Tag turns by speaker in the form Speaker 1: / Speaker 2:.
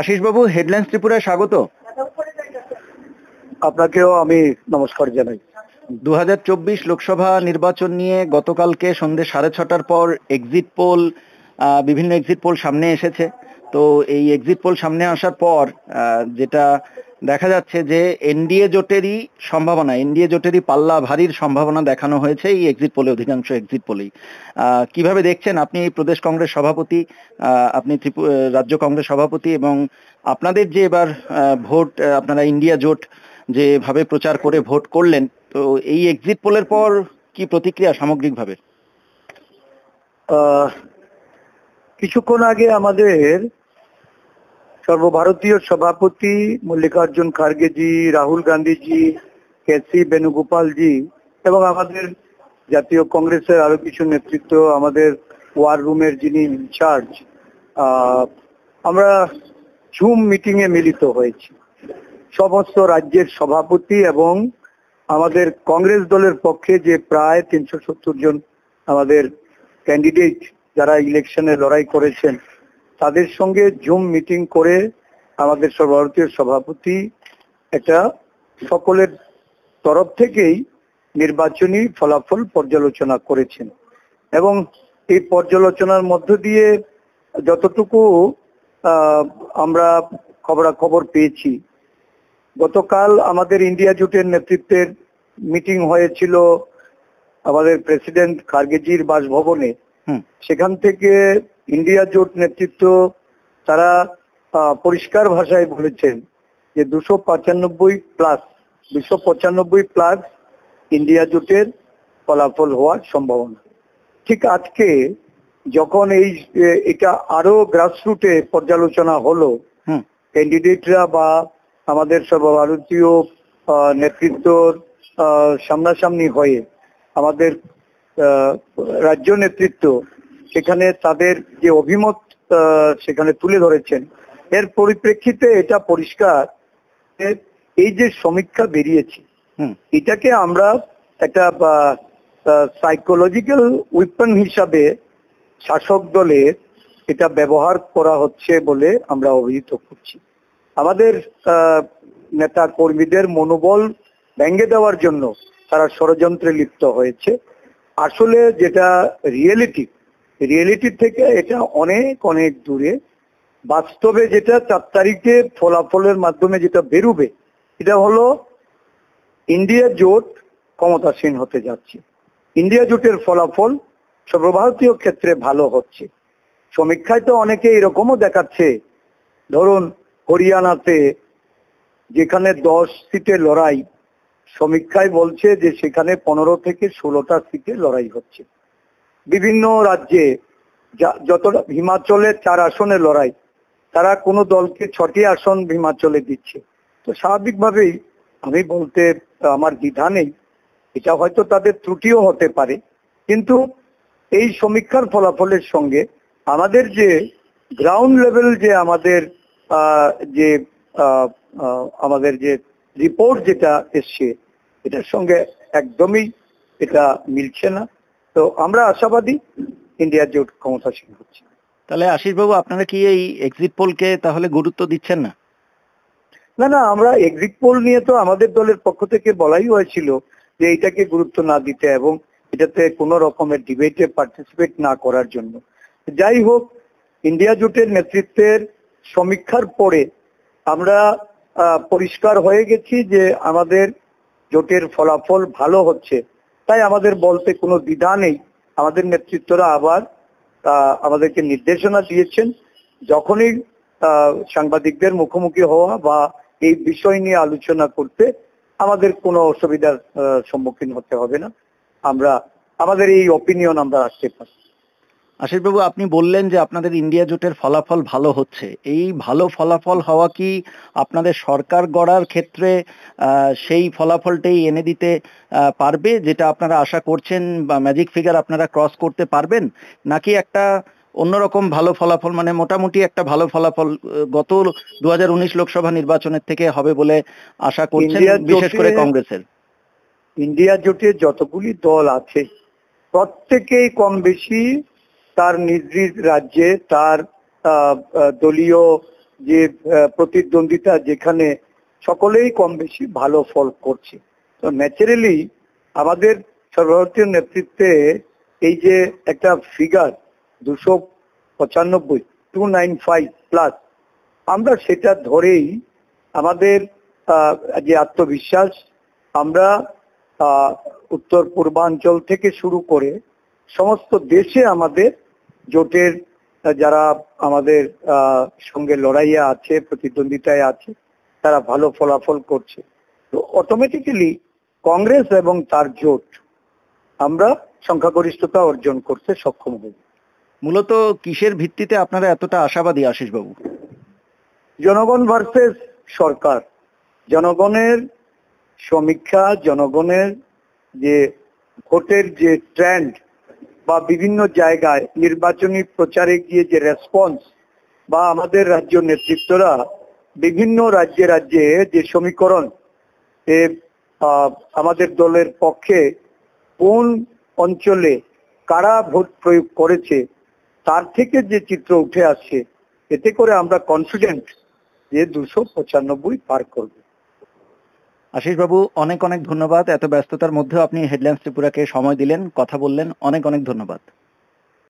Speaker 1: আশিসবাবু headlines ত্রিপুরায় স্বাগত
Speaker 2: আপনাকেও আমি নমস্কার জানাই
Speaker 1: দু লোকসভা নির্বাচন নিয়ে গতকালকে সন্ধ্যে সাড়ে ছটার পর এক্সিট পোল বিভিন্ন এক্সিট পোল সামনে এসেছে তো এই এক্সিট পোল সামনে আসার পর যেটা দেখা যাচ্ছে যে এনডিএ জোটেরই সম্ভাবনা এনডিএ জোটেরই পাল্লা ভারীর সম্ভাবনা দেখানো হয়েছে এই এক্সিট পোলে অধিকাংশ এক্সিট পোলেই কিভাবে দেখছেন আপনি প্রদেশ কংগ্রেস সভাপতি আপনি রাজ্য কংগ্রেস সভাপতি এবং আপনাদের যে এবার ভোট আপনারা ইন্ডিয়া জোট যেভাবে প্রচার করে ভোট করলেন তো এই এক্সিট পোলের পর কি প্রতিক্রিয়া সামগ্রিকভাবে
Speaker 2: কিছুক্ষণ আগে আমাদের সর্বভারতীয় সভাপতি মল্লিকার্জুন খার্গেজি রাহুল গান্ধীজি কেসি বেণুগোপালজি এবং আমাদের জাতীয় কংগ্রেসের আরো কিছু নেতৃত্ব আমাদের ওয়ার রুমের যিনি ইনচার্জ আমরা জুম মিটিং এ মিলিত হয়েছি সমস্ত রাজ্যের সভাপতি এবং আমাদের কংগ্রেস দলের পক্ষে যে প্রায় তিনশো সত্তর জন আমাদের ক্যান্ডিডেট যারা ইলেকশনে লড়াই করেছেন তাদের সঙ্গে জুম মিটিং করে আমাদের সর্বভারতীয় সভাপতি এটা সকলের তরফ থেকেই নির্বাচনী ফলাফল পর্যালোচনা করেছেন এবং এই পর্যালোচনার মধ্য দিয়ে যতটুকু আমরা খবরাখবর পেয়েছি গতকাল আমাদের ইন্ডিয়া জুটের নেতৃত্বের মিটিং হয়েছিল আমাদের প্রেসিডেন্ট খার্গেজির বাসভবনে সেখান থেকে ইন্ডিয়া জোট নেতৃত্ব তারা পরিষ্কার ভাষায় বলেছেন যে দুশো পঁচানব্বই প্লাস দুশো পঁচানব্বই প্লাস ইন্ডিয়া জোটের ফলাফল হওয়ার সম্ভাবনা ঠিক আজকে যখন এই এটা আরো গ্রাসরুটে পর্যালোচনা হলো ক্যান্ডিডেটরা বা আমাদের সর্বভারতীয় নেতৃত্বর সামনাসামনি হয়ে আমাদের রাজ্য নেতৃত্ব সেখানে তাদের যে অভিমত সেখানে তুলে ধরেছেন এর পরিপ্রেক্ষিতে এটা পরিষ্কার এই যে সমীক্ষা বেরিয়েছে এটাকে আমরা একটা সাইকোলজিক্যাল উইপন হিসাবে শাসক দলের এটা ব্যবহার করা হচ্ছে বলে আমরা অভিহিত করছি আমাদের নেতা কর্মীদের মনোবল ভেঙে দেওয়ার জন্য তারা ষড়যন্ত্রে লিপ্ত হয়েছে আসলে যেটা রিয়েলিটি রিয়েলিটির থেকে এটা অনেক অনেক দূরে বাস্তবে যেটা চার তারিখে ফলাফলের মাধ্যমে যেটা বেরুবে এটা হলো ইন্ডিয়া জোট ক্ষমতাসীন হতে যাচ্ছে ইন্ডিয়া জোটের ফলাফল সর্বভারতীয় ক্ষেত্রে ভালো হচ্ছে সমীক্ষায় তো অনেকে এরকমও দেখাচ্ছে ধরুন হরিয়ানাতে যেখানে দশ সিটে লড়াই সমীক্ষায় বলছে যে সেখানে পনেরো থেকে ষোলোটা সিটে লড়াই হচ্ছে বিভিন্ন রাজ্যে যতটা হিমাচলের চার আসনের লড়াই তারা কোনো দলকে ছটি আসন হিমাচলে দিচ্ছে তো স্বাভাবিকভাবেই আমি বলতে আমার দ্বিধা নেই এটা হয়তো তাদের ত্রুটিও হতে পারে কিন্তু এই সমীক্ষার ফলাফলের সঙ্গে আমাদের যে গ্রাউন্ড লেভেল যে আমাদের যে আমাদের যে রিপোর্ট যেটা এসছে এটার সঙ্গে একদমই এটা মিলছে না তো আমরা আশাবাদী ইন্ডিয়ার জোট ক্ষমতাসীন হচ্ছে
Speaker 1: তাহলে বাবু আপনারা কি এই
Speaker 2: এক্সিট পোলকে তাহলে গুরুত্ব দিচ্ছেন না না না আমরা এক্সিট পোল নিয়ে তো আমাদের দলের পক্ষ থেকে বলাই হয়েছিল যে এটাকে গুরুত্ব না দিতে এবং এটাতে কোনো রকমের ডিবেটে পার্টিসিপেট না করার জন্য যাই হোক ইন্ডিয়া জোটের নেতৃত্বের সমীক্ষার পরে আমরা পরিষ্কার হয়ে গেছি যে আমাদের জোটের ফলাফল ভালো হচ্ছে তাই আমাদের বলতে কোনো দ্বিধা নেই আমাদের নেতৃত্বরা আবার আমাদেরকে নির্দেশনা দিয়েছেন যখনই সাংবাদিকদের মুখোমুখি হওয়া বা এই বিষয় নিয়ে আলোচনা করতে আমাদের কোনো অসুবিধার সম্মুখীন হতে হবে না আমরা আমাদের এই অপিনিয়ন আমরা রাখতে পারি
Speaker 1: আশিসবাবু আপনি বললেন যে আপনাদের ইন্ডিয়া জোটের ফলাফল ভালো হচ্ছে এই ভালো ফলাফল হওয়া কি আপনাদের সরকার গড়ার ক্ষেত্রে সেই ফলাফলটাই এনে দিতে পারবে যেটা আপনারা আশা করছেন বা ম্যাজিক ফিগার আপনারা ক্রস করতে পারবেন নাকি একটা অন্যরকম ভালো ফলাফল মানে মোটামুটি একটা ভালো ফলাফল গত দু লোকসভা নির্বাচনের থেকে হবে বলে আশা করছেন বিশেষ করে কংগ্রেসের
Speaker 2: ইন্ডিয়া জোটের যতগুলি দল আছে প্রত্যেকেই কম বেশি তার নিজ নিজ রাজ্যে তার দলীয় যে প্রতিদ্বন্দ্বিতা যেখানে সকলেই কম বেশি ভালো ফল করছে তো ন্যাচারালি আমাদের সর্বভারতীয় নেতৃত্বে এই যে একটা ফিগার দুশো পঁচানব্বই টু নাইন ফাইভ প্লাস আমরা সেটা ধরেই আমাদের যে আত্মবিশ্বাস আমরা উত্তর পূর্বাঞ্চল থেকে শুরু করে সমস্ত দেশে আমাদের জোটের যারা আমাদের সঙ্গে লড়াইয়া আছে প্রতিদ্বন্দ্বিতায় আছে তারা ভালো ফলাফল করছে তো অটোমেটিক্যালি কংগ্রেস এবং তার জোট আমরা সংখ্যাগরিষ্ঠতা অর্জন করতে সক্ষম হব মূলত
Speaker 1: কিসের ভিত্তিতে আপনারা এতটা আশাবাদী আশিস
Speaker 2: বাবু জনগণ ভার্সেস সরকার জনগণের সমীক্ষা জনগণের যে ভোটের যে ট্রেন্ড বা বিভিন্ন জায়গায় নির্বাচনী প্রচারে গিয়ে যে রেসপন্স বা আমাদের রাজ্য নেতৃত্বরা বিভিন্ন রাজ্যে রাজ্যে যে সমীকরণ এ আমাদের দলের পক্ষে কোন অঞ্চলে কারা ভোট প্রয়োগ করেছে তার থেকে যে চিত্র উঠে আসছে এতে করে আমরা কনফিডেন্ট যে দুশো পঁচানব্বই পার করবে
Speaker 1: বাবু অনেক অনেক ধন্যবাদ এত ব্যস্ততার মধ্যেও আপনি হেডলাইন্স ত্রিপুরাকে সময় দিলেন কথা বললেন অনেক অনেক ধন্যবাদ